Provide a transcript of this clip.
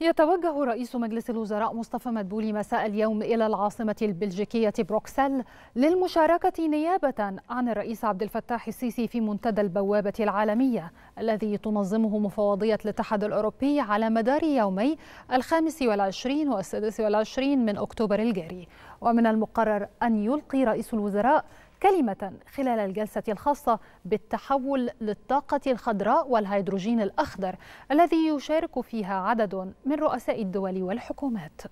يتوجه رئيس مجلس الوزراء مصطفى مدبولي مساء اليوم إلى العاصمة البلجيكية بروكسل للمشاركة نيابة عن الرئيس عبد الفتاح السيسي في منتدى البوابة العالمية الذي تنظمه مفوضية الاتحاد الأوروبي على مدار يومي الخامس والعشرين والسادس والعشرين من أكتوبر الجاري ومن المقرر أن يلقي رئيس الوزراء كلمة خلال الجلسة الخاصة بالتحول للطاقة الخضراء والهيدروجين الأخضر الذي يشارك فيها عدد من رؤساء الدول والحكومات.